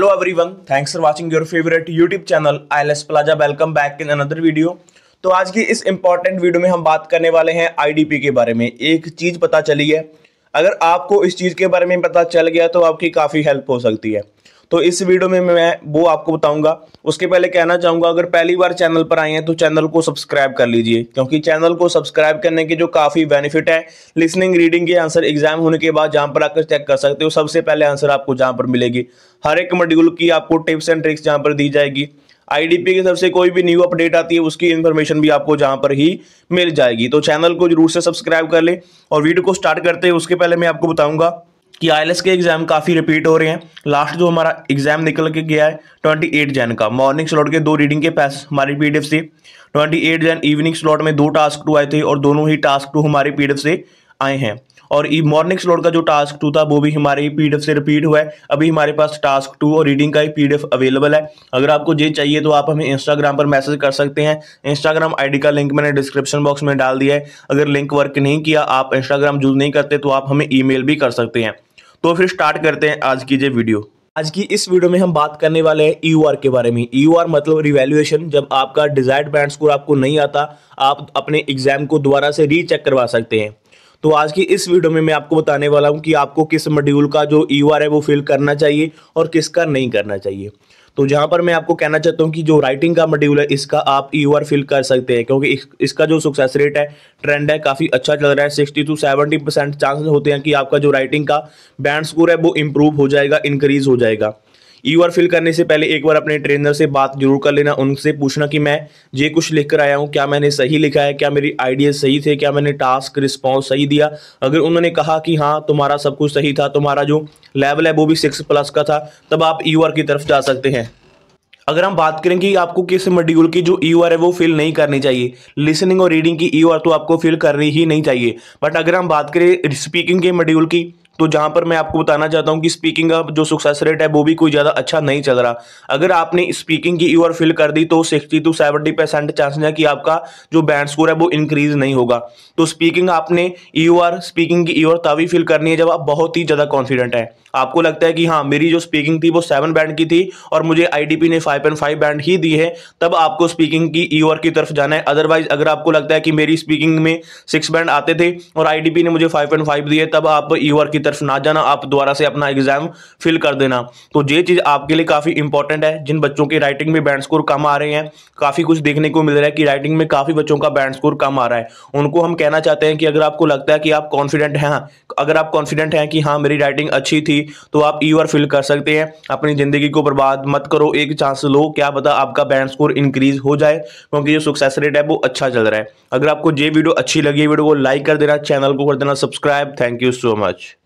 hello everyone thanks for watching your favourite YouTube channel ILS plaza welcome back in another video तो आज की इस important video में हम बात करने वाले हैं आईडीपी के बारे में एक चीज पता चली है अगर आपको इस चीज के बारे में पता चल गया तो आपकी काफी हेल्प हो सकती है तो इस वीडियो में मैं वो आपको बताऊंगा उसके पहले कहना चाहूंगा अगर पहली बार चैनल पर आए हैं तो चैनल को सब्सक्राइब कर लीजिए क्योंकि चैनल को सब्सक्राइब करने के जो काफ़ी बेनिफिट है लिसनिंग रीडिंग के आंसर एग्जाम होने के बाद जहां पर आकर चेक कर सकते हो सबसे पहले आंसर आपको जहां पर मिलेगी हर एक मॉड्यूल की आपको टिप्स एंड ट्रिक्स जहाँ पर दी जाएगी आईडीपी की तरफ से कोई भी न्यू अपडेट आती है उसकी इन्फॉर्मेशन भी आपको जहां पर ही मिल जाएगी तो चैनल को जरूर से सब्सक्राइब कर ले और वीडियो को स्टार्ट करते हैं उसके पहले मैं आपको बताऊंगा कि आई के एग्ज़ाम काफ़ी रिपीट हो रहे हैं लास्ट जो हमारा एग्ज़ाम निकल के गया है ट्वेंटी एट जैन का मॉर्निंग स्लॉट के दो रीडिंग के पैस हमारी पी से twenty eight Jan evening slot में दो टास्क टू आए थे और दोनों ही टास्क टू हमारे पी से आए हैं और ई मॉर्निंग स्लॉट का जो टास्क टू था वो भी हमारे पी से रिपीट हुआ है अभी हमारे पास टास्क टू और रीडिंग का ही पी अवेलेबल है अगर आपको ये चाहिए तो आप हमें इंस्टाग्राम पर मैसेज कर सकते हैं इंस्टाग्राम आईडी का लिंक मैंने डिस्क्रिप्शन बॉक्स में डाल दिया है अगर लिंक वर्क नहीं किया आप इंस्टाग्राम यूज़ नहीं करते तो आप हमें ई भी कर सकते हैं तो फिर स्टार्ट करते हैं आज की जो वीडियो आज की इस वीडियो में हम बात करने वाले हैं ई e के बारे में ई e मतलब रिवैल्यूएशन जब आपका डिजायर्ड बैंड स्कोर आपको नहीं आता आप अपने एग्जाम को दोबारा से रीचेक करवा सकते हैं तो आज की इस वीडियो में मैं आपको बताने वाला हूं कि आपको किस मॉड्यूल का जो ई e है वो फिल करना चाहिए और किसका नहीं करना चाहिए तो जहां पर मैं आपको कहना चाहता हूँ कि जो राइटिंग का मॉड्यूल है इसका आप ई e फिल कर सकते हैं क्योंकि इस, इसका जो सक्सेस रेट है ट्रेंड है काफ़ी अच्छा चल रहा है sixty to seventy percent chances होते हैं कि आपका जो राइटिंग का बैंड स्कोर है वो इम्प्रूव हो जाएगा इंक्रीज़ हो जाएगा यू आर फिल करने से पहले एक बार अपने ट्रेनर से बात जरूर कर लेना उनसे पूछना कि मैं ये कुछ लिख कर आया हूँ क्या मैंने सही लिखा है क्या मेरी आइडिया सही थे क्या मैंने टास्क रिस्पॉन्स सही दिया अगर उन्होंने कहा कि हाँ तुम्हारा सब कुछ सही था तुम्हारा जो लेवल है वो भी सिक्स प्लस का था तब आप आर की तरफ जा सकते हैं अगर हम बात करें कि आपको किस मॉड्यूल की जो ई है वो फिल नहीं करनी चाहिए लिसनिंग और रीडिंग की ई तो आपको फिल करनी ही नहीं चाहिए बट अगर हम बात करें स्पीकिंग के मॉड्यूल की तो जहां पर मैं आपको बताना चाहता हूँ कि स्पीकिंग का जो सक्सेस रेट है वो भी कोई ज़्यादा अच्छा नहीं चल रहा अगर आपने स्पीकिंग की यूर फिल कर दी तो sixty to seventy percent chance है कि आपका जो बैंड स्कोर है वो इंक्रीज नहीं होगा तो स्पीकिंग आपने यू स्पीकिंग की यूर तभी फिल करनी है जब आप बहुत ही ज़्यादा कॉन्फिडेंट हैं आपको लगता है कि हाँ मेरी जो स्पीकिंग थी वो सेवन बैंड की थी और मुझे आईडीपी ने फाइव पॉइंट फाइव बैंड ही दी है तब आपको स्पीकिंग की ईयर की तरफ जाना है अदरवाइज अगर आपको लगता है कि मेरी स्पीकिंग में सिक्स बैंड आते थे और आईडीपी ने मुझे फाइव पॉइंट फाइव दी है तब आप ईयर की तरफ ना जाना आप दोबारा से अपना एग्जाम फिल कर देना तो ये चीज़ आपके लिए काफ़ी इंपॉर्टेंट है जिन बच्चों के राइटिंग में बैंड स्कोर कम आ रहे हैं काफ़ी कुछ देखने को मिल रहा है कि राइटिंग में काफ़ी बच्चों का बैंड स्कोर कम आ रहा है उनको हम कहना चाहते हैं कि अगर आपको लगता है कि आप कॉन्फिडेंट हैं अगर आप कॉन्फिडेंट हैं कि हाँ मेरी राइटिंग अच्छी थी तो आप ई फिल कर सकते हैं अपनी ज़िंदगी को बर्बाद मत करो एक चांस लो क्या पता आपका बैंड स्कोर इंक्रीज़ हो जाए क्योंकि जो सक्सेस रेट है वो अच्छा चल रहा है अगर आपको ये वीडियो अच्छी लगी वीडियो को लाइक कर देना चैनल को कर देना subscribe thank you so much